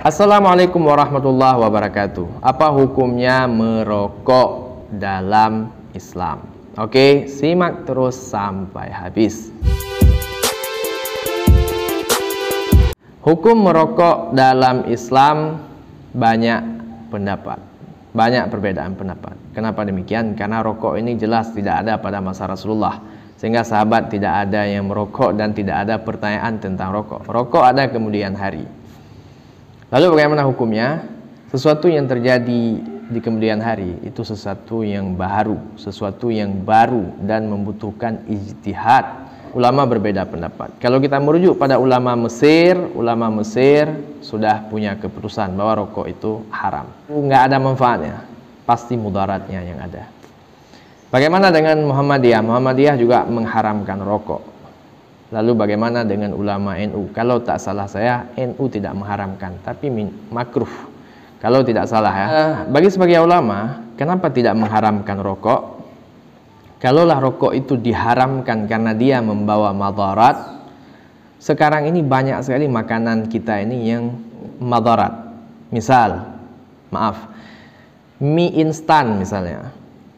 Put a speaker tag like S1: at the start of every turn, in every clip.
S1: Assalamualaikum warahmatullahi wabarakatuh. Apa hukumnya merokok dalam Islam? Oke, simak terus sampai habis. Hukum merokok dalam Islam banyak pendapat, banyak perbedaan pendapat. Kenapa demikian? Karena rokok ini jelas tidak ada pada masa Rasulullah sehingga sahabat tidak ada yang merokok dan tidak ada pertanyaan tentang rokok. Rokok ada kemudian hari. Lalu bagaimana hukumnya? Sesuatu yang terjadi di kemudian hari itu sesuatu yang baru, sesuatu yang baru dan membutuhkan ijtihad. Ulama berbeda pendapat. Kalau kita merujuk pada ulama Mesir, ulama Mesir sudah punya keputusan bahwa rokok itu haram. Enggak ada manfaatnya, pasti mudaratnya yang ada. Bagaimana dengan Muhammadiyah? Muhammadiyah juga mengharamkan rokok. Lalu bagaimana dengan ulama NU? Kalau tak salah saya, NU tidak mengharamkan, tapi makruh. Kalau tidak salah ya. Ah. Bagi sebagai ulama, kenapa tidak mengharamkan rokok? Kalaulah rokok itu diharamkan karena dia membawa madarat, sekarang ini banyak sekali makanan kita ini yang madarat. Misal, maaf, mie instan misalnya.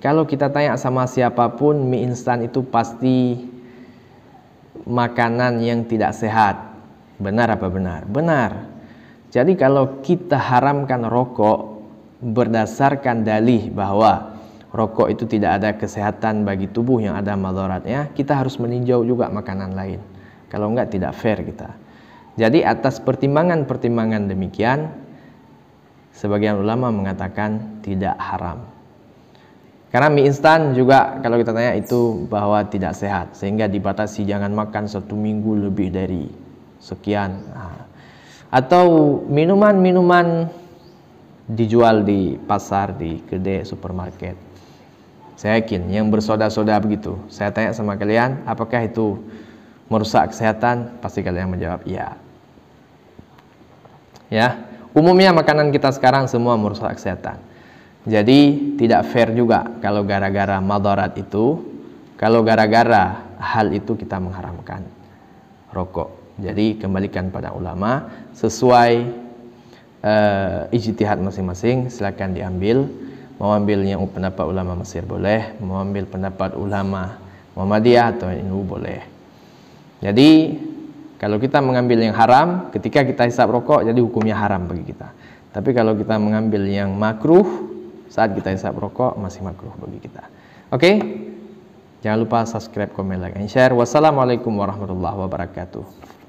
S1: Kalau kita tanya sama siapapun, mie instan itu pasti makanan yang tidak sehat. Benar apa benar? Benar. Jadi kalau kita haramkan rokok berdasarkan dalih bahwa rokok itu tidak ada kesehatan bagi tubuh yang ada madaratnya, kita harus meninjau juga makanan lain. Kalau enggak tidak fair kita. Jadi atas pertimbangan-pertimbangan demikian, sebagian ulama mengatakan tidak haram. Karena mie instan juga kalau kita tanya itu bahwa tidak sehat sehingga dibatasi jangan makan satu minggu lebih dari sekian. Nah, atau minuman-minuman dijual di pasar, di kedai, supermarket. Saya yakin yang bersoda-soda begitu. Saya tanya sama kalian, apakah itu merusak kesehatan? Pasti kalian menjawab iya. Ya, umumnya makanan kita sekarang semua merusak kesehatan jadi tidak fair juga kalau gara-gara madarat itu, kalau gara-gara hal itu kita mengharamkan rokok. Jadi kembalikan pada ulama sesuai uh, ijtihad masing-masing silakan diambil. Mau ambilnya pendapat ulama Mesir boleh, mau ambil pendapat ulama Muhammadiyah atau NU boleh. Jadi kalau kita mengambil yang haram, ketika kita hisap rokok jadi hukumnya haram bagi kita. Tapi kalau kita mengambil yang makruh saat kita hisap rokok masih makruh bagi kita. Oke? Okay? Jangan lupa subscribe, komen, like, and share. Wassalamualaikum warahmatullahi wabarakatuh.